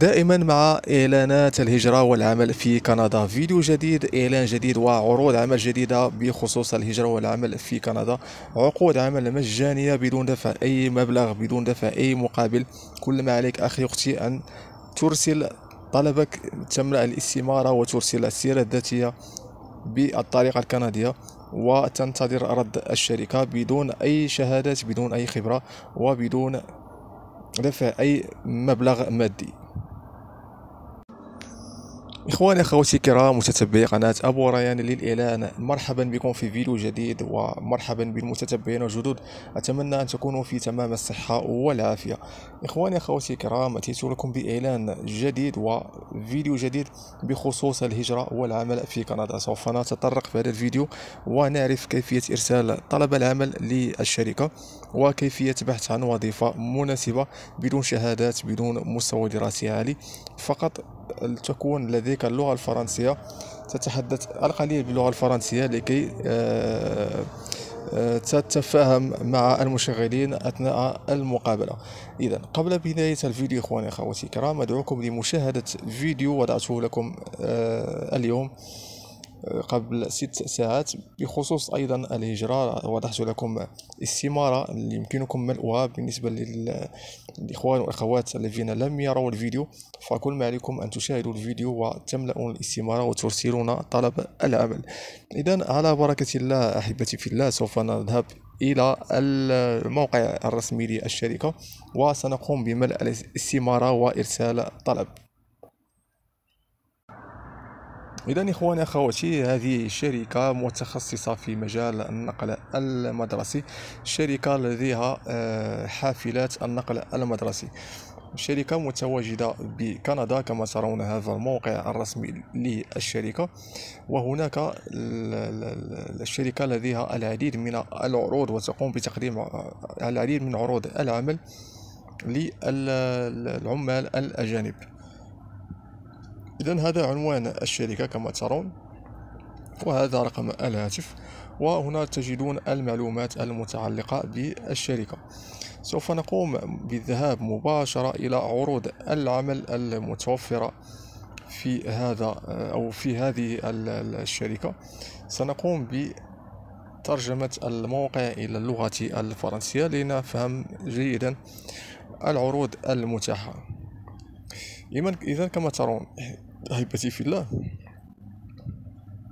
دائما مع إعلانات الهجرة والعمل في كندا فيديو جديد إعلان جديد وعروض عمل جديدة بخصوص الهجرة والعمل في كندا عقود عمل مجانية بدون دفع أي مبلغ بدون دفع أي مقابل كل ما عليك أخي أختي أن ترسل طلبك تملأ الاستمارة وترسل السيرة الذاتية بالطريقة الكندية وتنتظر رد الشركة بدون أي شهادات بدون أي خبرة وبدون دفع اي مبلغ مادي اخواني اخواتي الكرام متتبعي قناه ابو ريان للاعلان مرحبا بكم في فيديو جديد ومرحبا بالمتتبعين الجدد اتمنى ان تكونوا في تمام الصحه والعافيه اخواني اخواتي الكرام اتيت لكم باعلان جديد وفيديو جديد بخصوص الهجره والعمل في كندا سوف نتطرق في هذا الفيديو ونعرف كيفيه ارسال طلب العمل للشركه وكيفيه بحث عن وظيفه مناسبه بدون شهادات بدون مستوى دراسي عالي فقط تكون لديك اللغة الفرنسية تتحدث القليل باللغة الفرنسية لكي آه، آه، تتفاهم مع المشغلين أثناء المقابلة إذا قبل بداية الفيديو إخواني أخواتي الكرام أدعوكم لمشاهدة فيديو وضعته لكم آه، اليوم قبل ست ساعات بخصوص أيضا الهجرة وضحت لكم استمارة اللي يمكنكم ملؤها بالنسبة للإخوان والأخوات الذين لم يروا الفيديو فكل ما عليكم أن تشاهدوا الفيديو وتملؤون الاستمارة وترسلون طلب العمل إذا على بركة الله أحبتي في الله سوف نذهب الى الموقع الرسمي للشركه وسنقوم بملء الاستماره وارسال طلب اذا اخواني اخواتي هذه شركه متخصصه في مجال النقل المدرسي شركه لديها آه، حافلات النقل المدرسي شركة متواجده بكندا كما ترون هذا الموقع الرسمي للشركه وهناك الشركه لديها العديد من العروض وتقوم بتقديم آه، العديد من عروض العمل للعمال الاجانب إذا هذا عنوان الشركة كما ترون وهذا رقم الهاتف وهنا تجدون المعلومات المتعلقة بالشركة سوف نقوم بالذهاب مباشرة إلى عروض العمل المتوفرة في هذا أو في هذه الشركة سنقوم بترجمة الموقع إلى اللغة الفرنسية لنفهم جيدا العروض المتاحة إذا كما ترون الله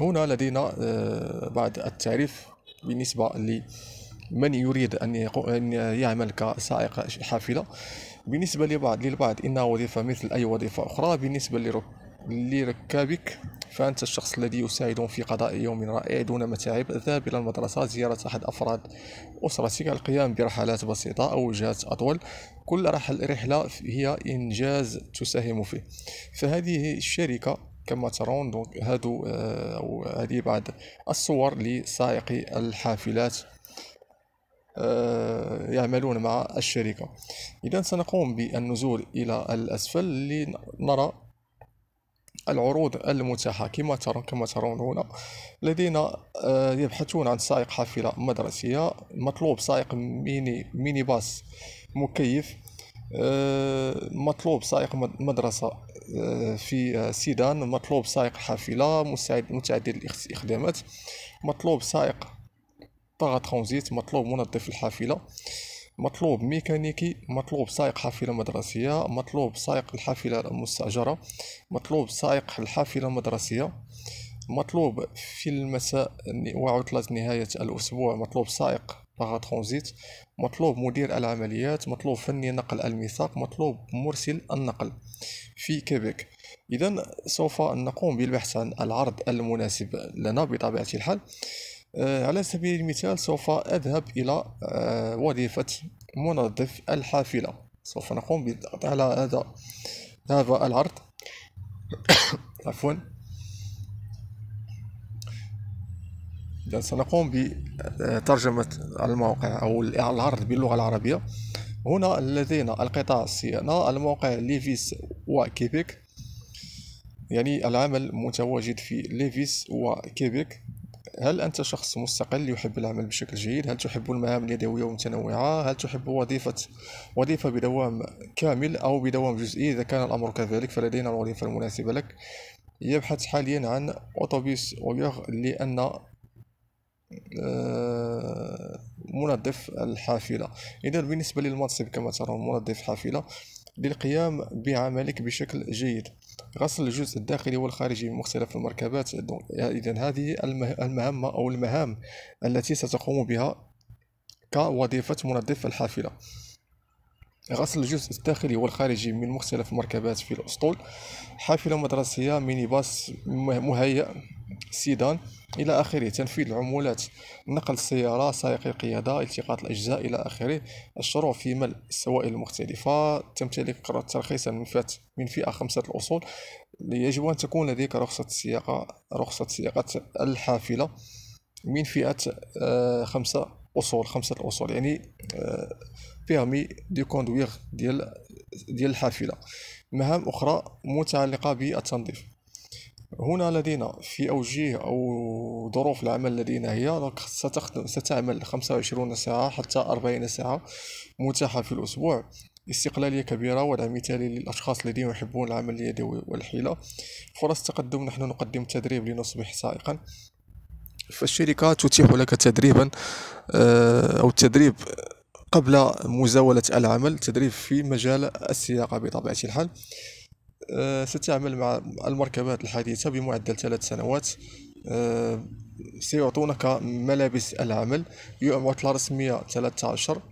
هنا لدينا آه، بعض التعريف بالنسبة لمن يريد أن يعمل كسائق حافلة بالنسبة لبعض للبعض إنها وظيفة مثل أي وظيفة أخرى بالنسبة لركابك فأنت الشخص الذي يساعدهم في قضاء يوم رائع دون متاعب ذهب إلى المدرسة زيارة أحد أفراد أسرتك القيام برحلات بسيطة أو وجهات أطول كل رحل رحلة هي إنجاز تساهم فيه فهذه الشركة كما ترون دونك هادو او آه، هذه بعض الصور لسائقي الحافلات آه، يعملون مع الشركه اذا سنقوم بالنزول الى الاسفل لنرى العروض المتاحة كما ترون كما ترون هنا الذين آه، يبحثون عن سائق حافلة مدرسية مطلوب سائق ميني ميني باص مكيف آه، مطلوب سائق مدرسة آه، في سيدان مطلوب سائق حافلة مساعد متعدد الاستخدامات مطلوب سائق طاقة ترانزيت مطلوب منظف الحافلة مطلوب ميكانيكي مطلوب سائق حافلة مدرسية مطلوب سائق الحافلة المستأجرة مطلوب سائق الحافلة المدرسية مطلوب في المساء وعطلة نهاية الأسبوع مطلوب سائق باغا ترانزيت مطلوب مدير العمليات مطلوب فني نقل الميثاق مطلوب مرسل النقل في كيبيك إذا سوف نقوم بالبحث عن العرض المناسب لنا بطبيعة الحال آه، على سبيل المثال سوف أذهب إلى آه، وظيفة منظف الحافلة سوف نقوم بالضغط على هذا هذا العرض عفوا إذا سنقوم بترجمة الموقع أو العرض باللغة العربية هنا لدينا القطاع الصيانة الموقع ليفيس وكيبيك يعني العمل متواجد في ليفيس وكيبيك هل أنت شخص مستقل يحب العمل بشكل جيد؟ هل تحب المهام اليدوية المتنوعة؟ هل تحب وظيفة وظيفة بدوام كامل أو بدوام جزئي؟ إذا كان الأمر كذلك فلدينا الوظيفة المناسبة لك يبحث حاليا عن أوتوبيس ويغ لأن آه، منظف الحافلة إذا بالنسبة للمنصب كما ترون منظف حافلة للقيام بعملك بشكل جيد غسل الجزء الداخلي والخارجي من مختلف المركبات إذا هذه المهمة أو المهام التي ستقوم بها كوظيفة منظف الحافلة غسل الجزء الداخلي والخارجي من مختلف المركبات في الأسطول حافلة مدرسية ميني باص مهيأ سيدان إلى آخره تنفيذ العمولات نقل السيارة سائق القيادة التقاط الأجزاء إلى آخره الشروع في ملء السوائل المختلفة تمتلك ترخيصا من, من فئة خمسة الأصول يجب أن تكون لديك رخصة سياقة رخصة سياقة الحافلة من فئة آه، خمسة اصول خمسه الاصول يعني بيرمي آه، دي كوندوير ديال ديال الحافله مهام اخرى متعلقه بالتنظيف هنا لدينا في أوجيه أو ظروف العمل لدينا هي ستخدم ستعمل 25 ساعة حتى 40 ساعة متاحة في الأسبوع استقلالية كبيرة وضع مثالي للأشخاص الذين يحبون العمل اليدوي والحيلة فرص تقدم نحن نقدم تدريب لنصبح سائقا فالشركة تتيح لك تدريبا آه، أو التدريب قبل مزاولة العمل تدريب في مجال السياقة بطبيعة الحال آه، ستعمل مع المركبات الحديثة بمعدل ثلاث سنوات آه، سيعطونك ملابس العمل يوم عطلة رسمية 13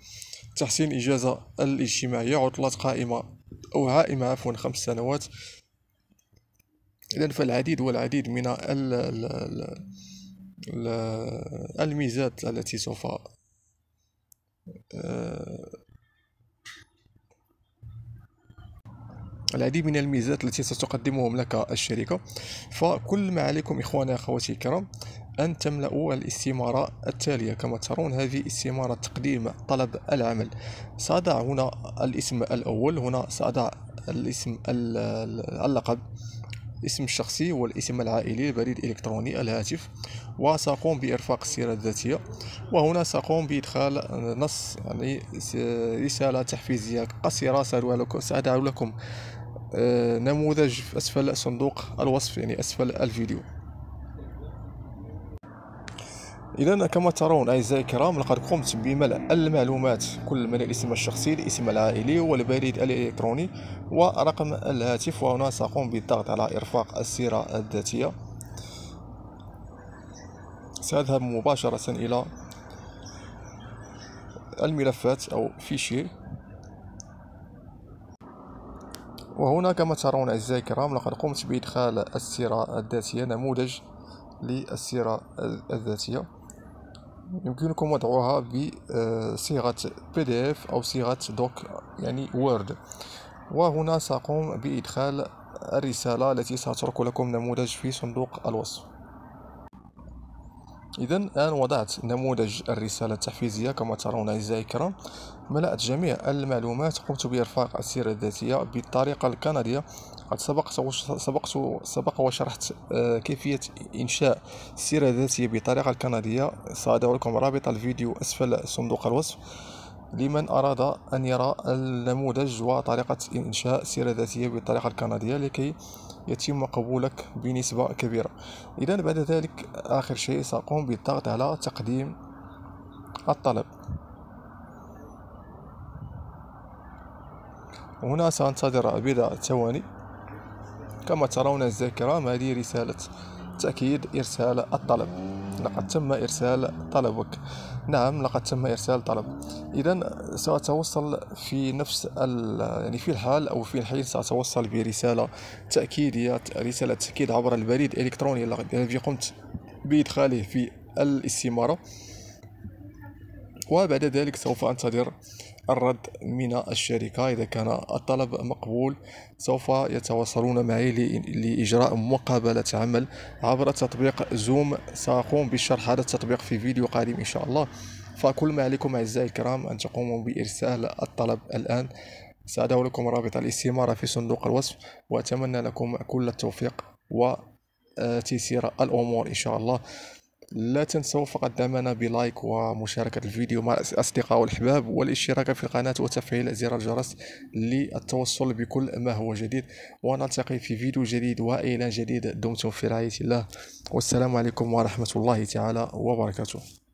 تحسين إجازة الاجتماعية عطلات قائمة أو عائمة عفوا خمس سنوات إذا فالعديد والعديد من ال ال ال الميزات التي سوف آه، العديد من الميزات التي ستقدمهم لك الشركة فكل ما عليكم إخواني أخواتي الكرام أن تملأوا الاستمارة التالية كما ترون هذه استمارة تقديم طلب العمل سأضع هنا الاسم الأول هنا سأضع الاسم اللقب الاسم الشخصي هو الاسم العائلي البريد الإلكتروني الهاتف وسأقوم بإرفاق السيرة الذاتية وهنا سأقوم بإدخال نص يعني رسالة تحفيزية قصيرة سأدع لكم آه، نموذج في أسفل صندوق الوصف يعني أسفل الفيديو اذا كما ترون اعزائي الكرام لقد قمت بملء المعلومات كل من الاسم الشخصي الاسم العائلي والبريد الالكتروني ورقم الهاتف وهنا ساقوم بالضغط على ارفاق السيره الذاتيه سأذهب مباشرة إلى الملفات أو فيشي وهنا كما ترون أعزائي الكرام لقد قمت بإدخال السيرة الذاتية نموذج للسيرة الذاتية يمكنكم وضعها بصيغة آه، بي دي اف أو صيغة دوك يعني وورد وهنا سأقوم بإدخال الرسالة التي سأترك لكم نموذج في صندوق الوصف إذا الآن وضعت نموذج الرسالة التحفيزية كما ترون أعزائي الكرام ملأت جميع المعلومات قمت بإرفاق السيرة الذاتية بالطريقة الكندية قد سبقت سبقت سبق وشرحت آه، كيفية إنشاء السيرة الذاتية بالطريقة الكندية سأضع لكم رابط الفيديو أسفل صندوق الوصف لمن أراد أن يرى النموذج وطريقة إنشاء سيرة ذاتية بالطريقة الكندية لكي يتم قبولك بنسبة كبيرة إذا بعد ذلك آخر شيء سأقوم بالضغط على تقديم الطلب هنا سأنتظر بضع ثواني كما ترون الذاكرة هذه رسالة تأكيد إرسال الطلب لقد تم إرسال طلبك نعم لقد تم إرسال طلب إذا سأتوصل في نفس يعني في الحال أو في الحين سأتوصل برسالة تأكيدية رسالة تأكيد عبر البريد الإلكتروني الذي قمت بإدخاله في الاستمارة وبعد ذلك سوف أنتظر الرد من الشركة إذا كان الطلب مقبول سوف يتواصلون معي لإجراء مقابلة عمل عبر تطبيق زوم سأقوم بشرح هذا التطبيق في فيديو قادم إن شاء الله فكل ما عليكم أعزائي الكرام أن تقوموا بإرسال الطلب الآن سأدعو لكم رابط الاستمارة في صندوق الوصف وأتمنى لكم كل التوفيق وتيسير آه، الأمور إن شاء الله لا تنسوا فقط دعمنا بلايك ومشاركة الفيديو مع الأصدقاء والأحباب والاشتراك في القناة وتفعيل زر الجرس للتوصل بكل ما هو جديد ونلتقي في فيديو جديد وإعلان جديد دمتم في رعاية الله والسلام عليكم ورحمة الله تعالى وبركاته